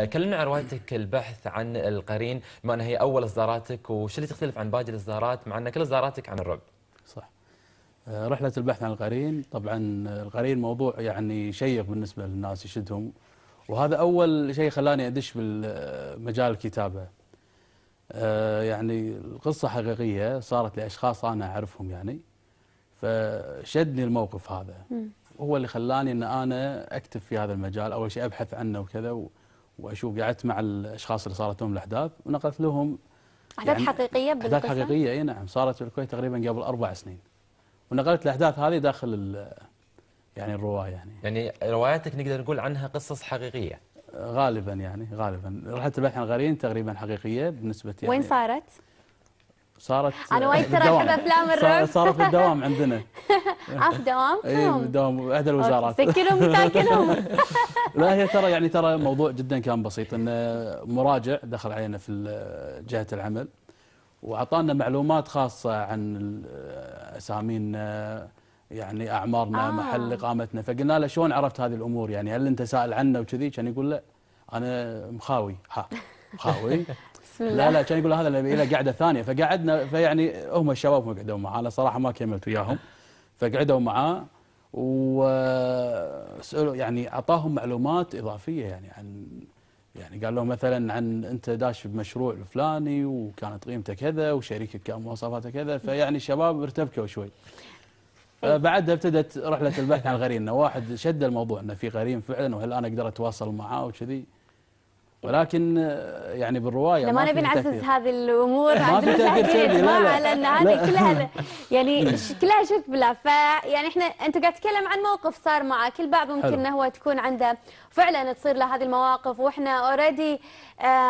آه، كلمنا عن روايتك البحث عن القرين بما انها هي اول اصداراتك وش اللي تختلف عن باقي الاصدارات مع ان كل اصداراتك عن الرعب. صح. آه، رحله البحث عن القرين طبعا القرين موضوع يعني شيق بالنسبه للناس يشدهم وهذا اول شيء خلاني ادش بالمجال الكتابه. آه، يعني القصه حقيقيه صارت لاشخاص انا اعرفهم يعني فشدني الموقف هذا. هو اللي خلاني ان انا اكتب في هذا المجال اول شيء ابحث عنه وكذا و... واشوف قعدت مع الاشخاص اللي صارت لهم الاحداث ونقلت لهم احداث يعني حقيقيه بالقصه احداث حقيقيه اي نعم صارت في الكويت تقريبا قبل اربع سنين ونقلت الاحداث هذه داخل يعني الروايه يعني يعني رواياتك نقدر نقول عنها قصص حقيقيه غالبا يعني غالبا رحلة البحث عن غرين تقريبا حقيقيه بالنسبه يعني وين صارت؟ صارت انا وايد ترى احب افلام الرعب صارت في الدوام عندنا اه في دوامكم؟ اي الدوام احدى الوزارات سكنهم مساكنهم لا هي ترى يعني ترى موضوع جدا كان بسيط ان مراجع دخل علينا في جهه العمل واعطانا معلومات خاصه عن اسامينا يعني اعمارنا آه. محل اقامتنا فقلنا له شلون عرفت هذه الامور يعني هل انت سائل عنا وكذي كان يقول لا انا مخاوي ها مخاوي لا لا كان يقول هذا له قعده ثانيه فقعدنا فيعني هم الشباب هم قعدوا معاه انا صراحه ما كملت وياهم فقعدوا معاه وسالوا يعني اعطاهم معلومات اضافيه يعني عن يعني قال لهم مثلا عن انت داش بمشروع الفلاني وكانت قيمته كذا وشريكك كان مواصفاته كذا فيعني الشباب ارتبكوا شوي. إيه. فبعدها ابتدت رحله البحث عن غريم انه واحد شد الموضوع انه في غريم فعلا وهل انا اقدر اتواصل معاه وكذي. ولكن يعني بالروايه ما, نبي نعزز هذه الامور عند المشاهدين لا لا لان هذه كلها يعني إيه. كلها شوف بلا ف يعني احنا انت قاعد تتكلم عن موقف صار معك البعض ممكن انه هو تكون عنده فعلا تصير له هذه المواقف واحنا اوريدي آه